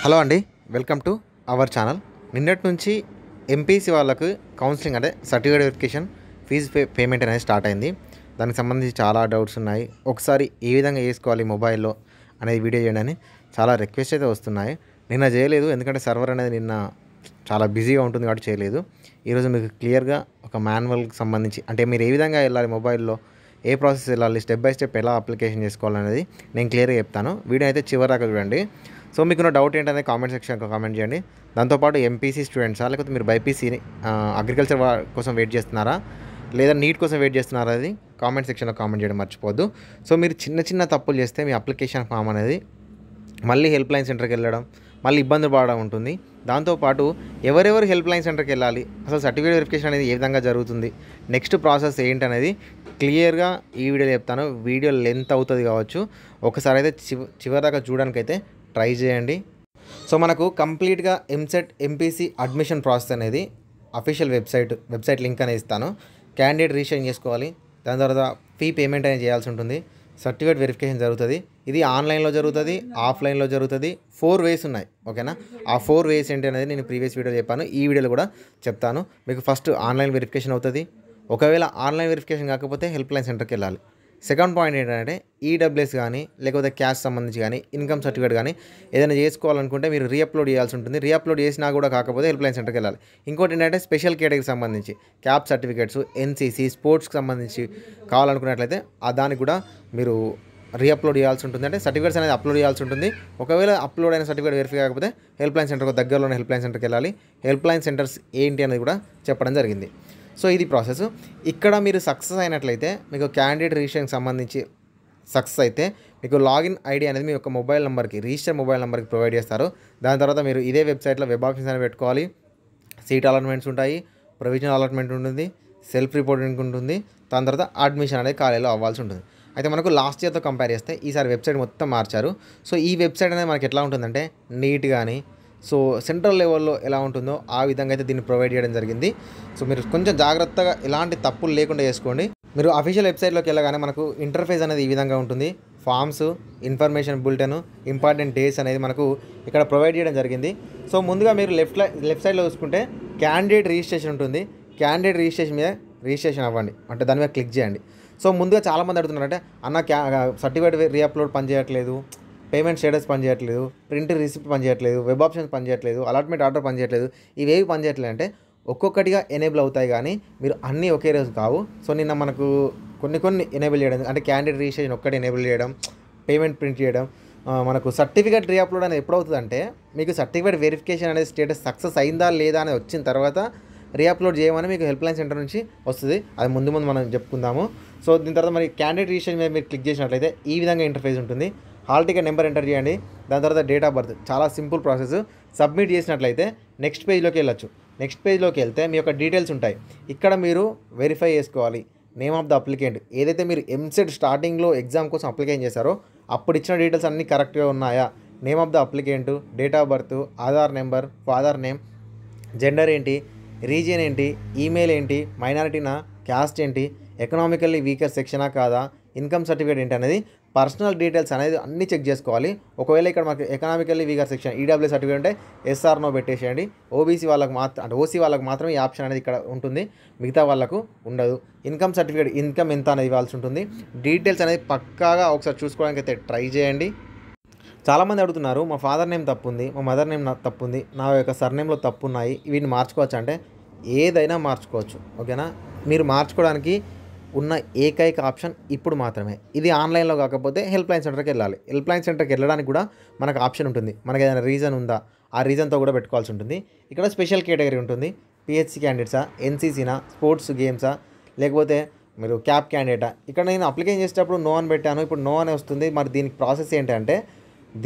hello అండి welcome to our channel నిన్నటి నుంచి ఎంపీసీ వాళ్ళకు కౌన్సిలింగ్ అంటే certificate verification fee pay payment అనేది స్టార్ట్ అయింది దానికి సంబంధించి చాలా డౌట్స్ ఉన్నాయి ఒకసారి ఏ విధంగా చేసుకోవాలి మొబైల్లో అనేది వీడియో చేయడానికి చాలా రిక్వెస్ట్ అయితే వస్తున్నాయి నిన్న చేయలేదు ఎందుకంటే సర్వర్ అనేది నిన్న చాలా బిజీగా ఉంటుంది కాబట్టి చేయలేదు ఈరోజు మీకు క్లియర్గా ఒక మాన్యువల్కి సంబంధించి అంటే మీరు ఏ విధంగా వెళ్ళాలి మొబైల్లో ఏ ప్రాసెస్ వెళ్ళాలి స్టెప్ బై స్టెప్ ఎలా అప్లికేషన్ చేసుకోవాలనేది నేను క్లియర్గా చెప్తాను వీడియో అయితే చివరాక చూడండి సో మీకున్న డౌట్ ఏంటనేది కామెంట్ సెక్షన్ కామెంట్ చేయండి దాంతోపాటు ఎంపీసీ స్టూడెంట్సా లేకపోతే మీరు బైపీసీ అగ్రికల్చర్ కోసం వెయిట్ చేస్తున్నారా లేదా నీట్ కోసం వెయిట్ చేస్తున్నారా అది కామెంట్ సెక్షన్లో కామెంట్ చేయడం మర్చిపోద్దు సో మీరు చిన్న చిన్న తప్పులు చేస్తే మీ అప్లికేషన్ ఫామ్ అనేది మళ్ళీ హెల్ప్ లైన్ సెంటర్కి వెళ్ళడం మళ్ళీ ఇబ్బంది పడడం ఉంటుంది దాంతోపాటు ఎవరెవరు హెల్ప్ లైన్ సెంటర్కి వెళ్ళాలి అసలు సర్టిఫికేట్ వెరిఫికేషన్ అనేది ఏ విధంగా జరుగుతుంది నెక్స్ట్ ప్రాసెస్ ఏంటనేది క్లియర్గా ఈ వీడియోలో చెప్తాను వీడియో లెంత్ అవుతుంది కావచ్చు ఒకసారి అయితే చివ చివరిదాకా చూడడానికైతే ట్రై చేయండి సో మనకు కంప్లీట్గా ఎంసెట్ ఎంపీసీ అడ్మిషన్ ప్రాసెస్ అనేది అఫీషియల్ వెబ్సైట్ వెబ్సైట్ లింక్ అనేది ఇస్తాను క్యాండిడేట్ రిజిస్ట్రేషన్ చేసుకోవాలి దాని తర్వాత ఫీ పేమెంట్ అనేది చేయాల్సి ఉంటుంది సర్టిఫికేట్ వెరిఫికేషన్ జరుగుతుంది ఇది ఆన్లైన్లో జరుగుతుంది ఆఫ్లైన్లో జరుగుతుంది ఫోర్ వేస్ ఉన్నాయి ఓకేనా ఆ ఫోర్ వేస్ ఏంటి అనేది నేను ప్రీవియస్ వీడియోలో చెప్పాను ఈ వీడియోలో కూడా చెప్తాను మీకు ఫస్ట్ ఆన్లైన్ వెరిఫికేషన్ అవుతుంది ఒకవేళ ఆన్లైన్ వెరిఫికేషన్ కాకపోతే హెల్ప్ లైన్ సెంటర్కి వెళ్ళాలి సెకండ్ పాయింట్ ఏంటంటే ఈడబ్ల్యూఎస్ e కానీ లేకపోతే క్యాష్ సంబంధించి కానీ ఇన్కమ్ సర్టిఫికేట్ కానీ ఏదైనా చేసుకోవాలనుకుంటే మీరు రీఅప్లోడ్ చేయాల్సి ఉంటుంది రీఅప్లోడ్ చేసినా కూడా కాకపోతే హెల్ప్లైన్ సెంటర్కి వెళ్ళాలి ఇంకోటి ఏంటంటే స్పెషల్ కేటగిరీకి సంబంధించి క్యాప్ సర్టిఫికేట్స్ ఎన్సీసీ స్పోర్ట్స్కి సంబంధించి కావాలనుకున్నట్లయితే ఆ దానికి కూడా మీరు రీఅప్లోడ్ చేయాల్సి ఉంటుంది అంటే సర్టిఫికేట్స్ అనేది అప్లోడ్ చేయాల్సి ఉంటుంది ఒకవేళ అప్లోడ్ అయిన సర్టిఫికేట్ వెరిఫై కాకపోతే హెల్ప్లైన్ సెంటర్కి దగ్గరలోనే హెల్ప్లైన్ సెంటర్కి వెళ్ళాలి హెల్ప్లైన్ సెంటర్స్ ఏంటి అనేది కూడా చెప్పడం జరిగింది సో ఇది ప్రాసెస్ ఇక్కడ మీరు సక్సెస్ అయినట్లయితే మీకు క్యాండిడేట్ రిజిస్ట్రేషన్ సంబంధించి సక్సెస్ అయితే మీకు లాగిన్ ఐడి అనేది మీ యొక్క మొబైల్ నెంబర్కి రిజిస్టర్ మొబైల్ నెంబర్కి ప్రొవైడ్ చేస్తారు దాని తర్వాత మీరు ఇదే వెబ్సైట్లో వెబ్ ఆఫీస్ అనేది పెట్టుకోవాలి సీట్ అలాట్మెంట్స్ ఉంటాయి ప్రొవిజనల్ అలాట్మెంట్ ఉంటుంది సెల్ఫ్ రిపోర్టింగ్ ఉంటుంది దాని తర్వాత అడ్మిషన్ అనేది కాలేజీలో అవ్వాల్సి ఉంటుంది అయితే మనకు లాస్ట్ ఇయర్తో కంపేర్ చేస్తే ఈసారి వెబ్సైట్ మొత్తం మార్చారు సో ఈ వెబ్సైట్ అనేది మనకి ఎట్లా ఉంటుందంటే నీట్ కానీ సో సెంట్రల్ లెవెల్లో ఎలా ఉంటుందో ఆ విధంగా అయితే దీన్ని ప్రొవైడ్ చేయడం జరిగింది సో మీరు కొంచెం జాగ్రత్తగా ఎలాంటి తప్పులు లేకుండా చేసుకోండి మీరు అఫీషియల్ వెబ్సైట్లోకి వెళ్ళగానే మనకు ఇంటర్ఫేస్ అనేది ఈ విధంగా ఉంటుంది forms information bulletin important days అనేది మనకు ఇక్కడ ప్రొవైడ్ చేయడం జరిగింది సో ముందుగా మీరు లెఫ్ట్ లెఫ్ట్ సైడ్లో చూసుకుంటే క్యాండిడేట్ రిజిస్ట్రేషన్ ఉంటుంది క్యాండిడేట్ రిజిస్ట్రేషన్ మీద రిజిస్ట్రేషన్ అవ్వండి అంటే దాని మీద క్లిక్ చేయండి సో ముందుగా చాలామంది అడుగుతున్నారంటే అన్న క్యా సర్టిఫికేట్ రీఅప్లోడ్ పనిచేయట్లేదు పేమెంట్ స్టేటస్ పనిచేయట్లేదు ప్రింట్ రిసిప్ట్ పనిచేయట్లేదు వెబ్ ఆప్షన్స్ పనిచేయట్లేదు అలాట్మెంట్ ఆర్డర్ పనిచేయట్లేదు ఇవేవి పనిచేయట్లేదు అంటే ఒక్కొక్కటిగా ఎనేబుల్ అవుతాయి కానీ మీరు అన్నీ ఒకే రోజు కావు సో నిన్న మనకు కొన్ని కొన్ని ఎనేబుల్ చేయడం అంటే క్యాండిడేట్ రిజిస్ట్రేషన్ ఒక్కటి ఎనేబుల్ చేయడం పేమెంట్ ప్రింట్ చేయడం మనకు సర్టిఫికేట్ రీఅప్లోడ్ అనేది ఎప్పుడవుతుందంటే మీకు సర్టిఫికేట్ వెరిఫికేషన్ అనేది స్టేటస్ సక్సెస్ అయిందా లేదా అనేది వచ్చిన తర్వాత రీఅప్లోడ్ చేయమని మీకు హెల్ప్ లైన్ సెంటర్ నుంచి వస్తుంది అది ముందు ముందు మనం చెప్పుకుందాము సో దీని తర్వాత మరి క్యాండిడేట్ రిజిస్ట్రేషన్ మీద మీరు క్లిక్ చేసినట్లయితే ఈ విధంగా ఇంటర్ఫేస్ ఉంటుంది హాల్ టికెట్ నెంబర్ ఎంటర్ చేయండి దాని తర్వాత డేట్ ఆఫ్ బర్త్ చాలా సింపుల్ ప్రాసెస్ సబ్మిట్ చేసినట్లయితే నెక్స్ట్ పేజ్లోకి వెళ్ళచ్చు నెక్స్ట్ పేజ్లోకి వెళ్తే మీ యొక్క డీటెయిల్స్ ఉంటాయి ఇక్కడ మీరు వెరిఫై చేసుకోవాలి నేమ్ ఆఫ్ ద అప్లికెంట్ ఏదైతే మీరు ఎంసెట్ స్టార్టింగ్లో ఎగ్జామ్ కోసం అప్లికేషన్ చేశారో అప్పుడు ఇచ్చిన డీటెయిల్స్ అన్నీ కరెక్ట్గా ఉన్నాయా name of the applicant date of birth Aadhaar number father name gender ఏంటి రీజియన్ ఏంటి ఈమెయిల్ ఏంటి మైనారిటీనా క్యాస్ట్ ఏంటి ఎకనామికల్లీ వీకర్ సెక్షనా కాదా ఇన్కమ్ సర్టిఫికేట్ ఏంటి అనేది పర్సనల్ డీటెయిల్స్ అనేది అన్ని చెక్ చేసుకోవాలి ఒకవేళ ఇక్కడ మనకి economically weaker section E W certificate ఉంటే ఎస్ఆర్నో పెట్టేసేయండి ఓబీసీ వాళ్ళకి మాత్రం అంటే ఓసీ వాళ్ళకి మాత్రమే ఈ ఆప్షన్ అనేది ఇక్కడ ఉంటుంది మిగతా వాళ్ళకు ఉండదు ఇన్కమ్ సర్టిఫికేట్ ఇన్కమ్ ఎంత అనేది ఇవ్వాల్సి ఉంటుంది డీటెయిల్స్ అనేది పక్కాగా ఒకసారి చూసుకోవడానికి అయితే ట్రై చేయండి చాలామంది అడుగుతున్నారు మా ఫాదర్ నేమ్ తప్పుంది మా మదర్ నేమ్ తప్పుంది నా యొక్క సర్నేమ్లో ఉన్నాయి వీటిని మార్చుకోవచ్చు అంటే ఏదైనా మార్చుకోవచ్చు ఓకేనా మీరు మార్చుకోవడానికి ఉన్న ఏకైక ఆప్షన్ ఇప్పుడు మాత్రమే ఇది ఆన్లైన్లో కాకపోతే హెల్ప్ లైన్ సెంటర్కి వెళ్ళాలి హెల్ప్ లైన్ సెంటర్కి వెళ్ళడానికి కూడా మనకు ఆప్షన్ ఉంటుంది మనకు ఏదైనా రీజన్ ఉందా ఆ రీజన్తో కూడా పెట్టుకోవాల్సి ఉంటుంది ఇక్కడ స్పెషల్ కేటగిరీ ఉంటుంది పిహెచ్సి క్యాండిడేట్సా ఎన్సీసీనా స్పోర్ట్స్ గేమ్సా లేకపోతే మీరు క్యాప్ క్యాండిడేటా ఇక్కడ నేను అప్లికేషన్ చేసేటప్పుడు నో అని పెట్టాను ఇప్పుడు నో అని వస్తుంది మరి దీనికి ప్రాసెస్ ఏంటంటే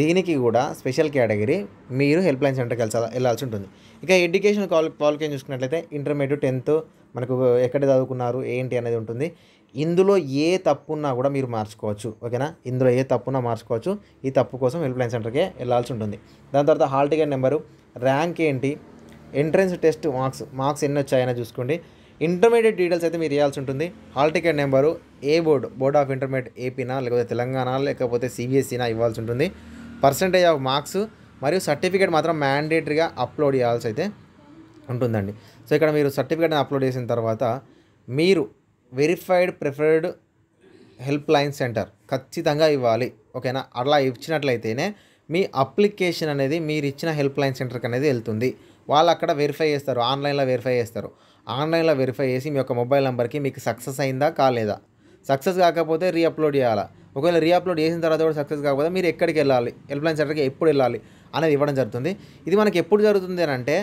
దీనికి కూడా స్పెషల్ కేటగిరీ మీరు హెల్ప్ లైన్ సెంటర్కి వెళ్ళాల్సి ఉంటుంది ఇక ఎడ్యుకేషన్ క్వాలిఫికేషన్ చూసుకున్నట్లయితే ఇంటర్మీడియట్ టెన్త్ మనకు ఎక్కడ చదువుకున్నారు ఏంటి అనేది ఉంటుంది ఇందులో ఏ తప్పున్నా కూడా మీరు మార్చుకోవచ్చు ఓకేనా ఇందులో ఏ తప్పున్నా మార్చుకోవచ్చు ఈ తప్పు కోసం హెల్ప్ లైన్ సెంటర్కే వెళ్ళాల్సి ఉంటుంది దాని తర్వాత హాల్ టికెట్ నెంబరు ర్యాంక్ ఏంటి ఎంట్రన్స్ టెస్ట్ మార్క్స్ మార్క్స్ ఎన్ని వచ్చాయని చూసుకోండి ఇంటర్మీడియట్ డీటెయిల్స్ అయితే మీరు ఇవ్వాల్సి ఉంటుంది హాల్ టికెట్ నెంబరు ఏ బోర్డు బోర్డ్ ఆఫ్ ఇంటర్మీడియట్ ఏపీనా లేకపోతే తెలంగాణ లేకపోతే సిబిఎస్ఈనా ఇవ్వాల్సి ఉంటుంది పర్సంటేజ్ ఆఫ్ మార్క్స్ మరియు సర్టిఫికేట్ మాత్రం మ్యాండేటరీగా అప్లోడ్ చేయాల్సి అయితే ఉంటుందండి సో ఇక్కడ మీరు సర్టిఫికేట్ని అప్లోడ్ చేసిన తర్వాత మీరు verified preferred help line center ఖచ్చితంగా ఇవ్వాలి ఓకేనా అలా ఇచ్చినట్లయితేనే మీ అప్లికేషన్ అనేది మీరు ఇచ్చిన హెల్ప్ లైన్ సెంటర్కి అనేది వెళ్తుంది వాళ్ళు అక్కడ వెరిఫై చేస్తారు ఆన్లైన్లో వెరిఫై చేస్తారు ఆన్లైన్లో వెరిఫై చేసి మీ యొక్క మొబైల్ నెంబర్కి మీకు సక్సెస్ అయిందా కాలేదా సక్సెస్ కాకపోతే రీఅప్లోడ్ చేయాలా ఒకవేళ రీ అప్లోడ్ చేసిన తర్వాత కూడా సక్సెస్ కాకపోతే మీరు ఎక్కడికి వెళ్ళాలి హెల్ప్ లైన్ సెంటర్కి ఎప్పుడు వెళ్ళాలి అనేది ఇవ్వడం జరుగుతుంది ఇది మనకి ఎప్పుడు జరుగుతుంది అని అంటే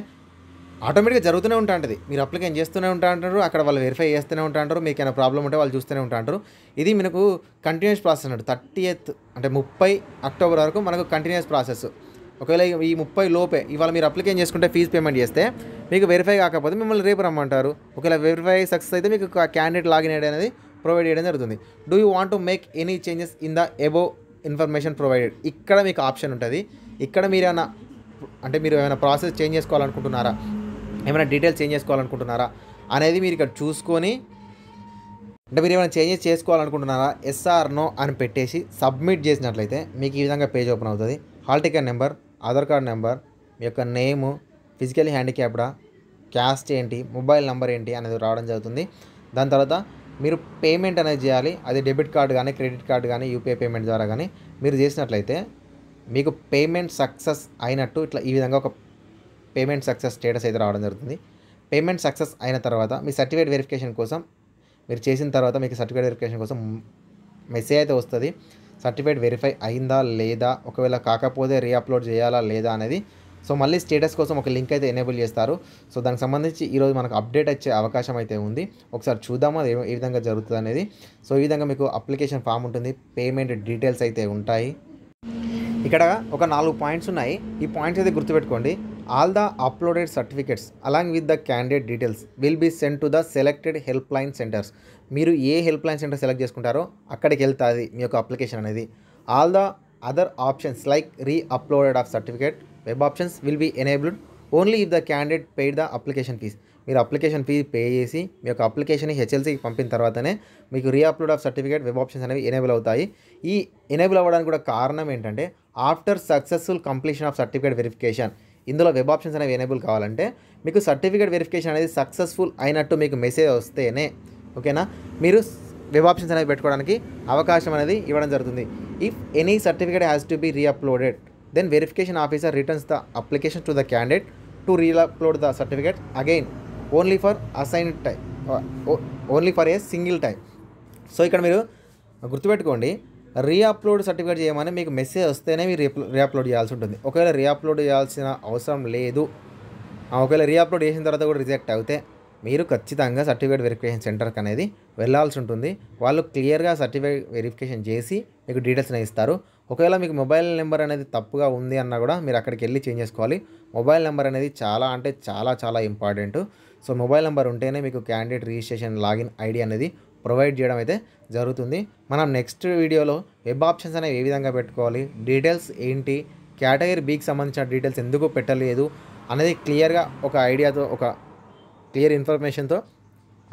ఆటోమేటిక్గా జరుగుతూనే ఉంటా ఉంటుంది మీరు అప్లికేషన్ చేస్తూనే ఉంటా అంటారు అక్కడ వాళ్ళు వెరిఫై చేస్తూనే ఉంటా మీకు ఏమైనా ప్రాబ్లం ఉంటే వాళ్ళు చూస్తూనే ఉంటా అంటారు ఇది మనకు కంటిన్యూస్ ప్రాసెస్ అన్నట్టు థర్టీ ఎయిత్ అంటే ముప్పై అక్టోబర్ వరకు మనకు కంటిన్యూస్ ప్రాసెస్ ఒకవేళ ఈ ముప్పై లోపే ఇవాళ మీరు అప్లికేషన్ చేసుకుంటే ఫీజు పేమెంట్ చేస్తే మీకు వెరిఫై కాకపోతే మిమ్మల్ని రేపు రమ్మంటారు ఒకవేళ వెరిఫై సక్సెస్ అయితే మీకు క్యాండిడేట్ లాగిన్ ఐడి అనేది ప్రొవైడ్ చేయడం జరుగుతుంది do you want to make any changes in the above information provided ఇక్కడ మీకు ఆప్షన్ ఉంటుంది ఇక్కడ మీరు ఏమైనా అంటే మీరు ఏమైనా ప్రాసెస్ చేంజ్ చేసుకోవాలనుకుంటున్నారా ఏమైనా డీటెయిల్స్ చేంజ్ చేసుకోవాలనుకుంటున్నారా అనేది మీరు ఇక్కడ చూసుకొని అంటే మీరు ఏమైనా చేంజెస్ చేసుకోవాలనుకుంటున్నారా ఎస్ఆర్నో అని పెట్టేసి సబ్మిట్ చేసినట్లయితే మీకు ఈ విధంగా పేజ్ ఓపెన్ అవుతుంది hall ticket number Aadhaar card number మీ యొక్క నేము ఫిజికల్ హ్యాండిక్యాప్డా క్యాస్ట్ ఏంటి మొబైల్ నెంబర్ ఏంటి అనేది రావడం జరుగుతుంది దాని తర్వాత మీరు పేమెంట్ అనేది చేయాలి అది డెబిట్ కార్డు కానీ క్రెడిట్ కార్డు కానీ యూపీఐ పేమెంట్ ద్వారా కానీ మీరు చేసినట్లయితే మీకు పేమెంట్ సక్సెస్ అయినట్టు ఇట్లా ఈ విధంగా ఒక పేమెంట్ సక్సెస్ స్టేటస్ అయితే రావడం జరుగుతుంది పేమెంట్ సక్సెస్ అయిన తర్వాత మీ సర్టిఫికేట్ వెరిఫికేషన్ కోసం మీరు చేసిన తర్వాత మీకు సర్టిఫికేట్ వెరిఫికేషన్ కోసం మెసేజ్ అయితే వస్తుంది సర్టిఫికేట్ వెరిఫై అయిందా లేదా ఒకవేళ కాకపోతే రీఅప్లోడ్ చేయాలా లేదా అనేది సో మళ్ళీ స్టేటస్ కోసం ఒక లింక్ అయితే ఎనేబుల్ చేస్తారు సో దానికి సంబంధించి ఈరోజు మనకు అప్డేట్ వచ్చే అవకాశం అయితే ఉంది ఒకసారి చూద్దాము అది ఏ విధంగా జరుగుతుంది అనేది సో ఈ విధంగా మీకు అప్లికేషన్ ఫామ్ ఉంటుంది పేమెంట్ డీటెయిల్స్ అయితే ఉంటాయి ఇక్కడ ఒక నాలుగు పాయింట్స్ ఉన్నాయి ఈ పాయింట్స్ అయితే గుర్తుపెట్టుకోండి all the uploaded certificates along with the candidate details will be send to the selected help line centers మీరు ఏ హెల్ప్ లైన్ సెంటర్ సెలెక్ట్ చేసుకుంటారో అక్కడికి వెళ్తుంది మీ యొక్క అప్లికేషన్ అనేది all the other options like reuploaded of certificate web options will be enabled only if the candidate paid the application fee మీరు application fee pay చేసి మీ యొక్క అప్లికేషన్ హెచ్ఎల్సీకి పంపిన తర్వాతనే మీకు re-upload of certificate web options అనేవి enable అవుతాయి ఈ ఎనేబుల్ అవ్వడానికి కూడా కారణం ఏంటంటే after successful completion of certificate verification ఇందులో వెబ్ ఆప్షన్స్ అనేవి ఎనేబుల్ కావాలంటే మీకు సర్టిఫికేట్ వెరిఫికేషన్ అనేది సక్సెస్ఫుల్ అయినట్టు మీకు మెసేజ్ వస్తేనే ఓకేనా మీరు వెబ్ ఆప్షన్స్ అనేవి పెట్టుకోవడానికి అవకాశం అనేది ఇవ్వడం జరుగుతుంది if any certificate has to be reuploaded then verification officer returns the application to the candidate to reupload the certificate again only for assign type only for a single type so ఇక్కడ మీరు గుర్తుపెట్టుకోండి re-upload certificate చేయమని మీకు message వస్తేనే మీరు re-upload చేయాల్సి ఉంటుంది ఒకవేళ రీఅప్లోడ్ చేయాల్సిన అవసరం లేదు ఒకవేళ రీఅప్లోడ్ చేసిన తర్వాత కూడా రిజెక్ట్ అయితే మీరు ఖచ్చితంగా సర్టిఫికేట్ వెరిఫికేషన్ సెంటర్కి అనేది వెళ్ళాల్సి ఉంటుంది వాళ్ళు క్లియర్గా సర్టిఫికేట్ వెరిఫికేషన్ చేసి మీకు డీటెయిల్స్ ఇస్తారు ఒకవేళ మీకు మొబైల్ నెంబర్ అనేది తప్పుగా ఉంది అన్నా కూడా మీరు అక్కడికి వెళ్ళి చేంజ్ చేసుకోవాలి మొబైల్ నెంబర్ అనేది చాలా అంటే చాలా చాలా ఇంపార్టెంట్ సో మొబైల్ నెంబర్ ఉంటేనే మీకు క్యాండిడేట్ రిజిస్ట్రేషన్ లాగిన్ ఐడి అనేది ప్రొవైడ్ చేయడం అయితే జరుగుతుంది మనం నెక్స్ట్ వీడియోలో వెబ్ ఆప్షన్స్ అనేవి ఏ విధంగా పెట్టుకోవాలి డీటెయిల్స్ ఏంటి కేటగిరీ బీకి సంబంధించిన డీటెయిల్స్ ఎందుకు పెట్టలేదు అనేది క్లియర్గా ఒక ఐడియాతో ఒక క్లియర్ ఇన్ఫర్మేషన్తో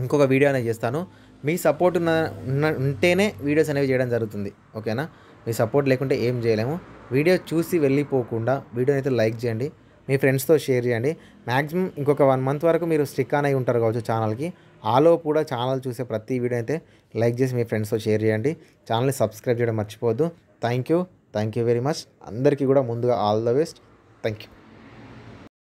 ఇంకొక వీడియో అనేది చేస్తాను మీ సపోర్ట్ ఉన్న ఉంటేనే వీడియోస్ అనేవి చేయడం జరుగుతుంది ఓకేనా మీ సపోర్ట్ లేకుంటే ఏం చేయలేము వీడియో చూసి వెళ్ళిపోకుండా వీడియోని అయితే లైక్ చేయండి మీ ఫ్రెండ్స్తో షేర్ చేయండి మ్యాక్సిమం ఇంకొక వన్ మంత్ వరకు మీరు స్టిక్ అనే ఉంటారు కావచ్చు ఛానల్కి ఆలో కూడా ఛానల్ చూసే ప్రతి వీడియో అయితే లైక్ చేసి మీ ఫ్రెండ్స్తో షేర్ చేయండి ఛానల్ని సబ్స్క్రైబ్ చేయడం మర్చిపోవద్దు thank you thank you very much అందరికీ కూడా ముందుగా all the best thank you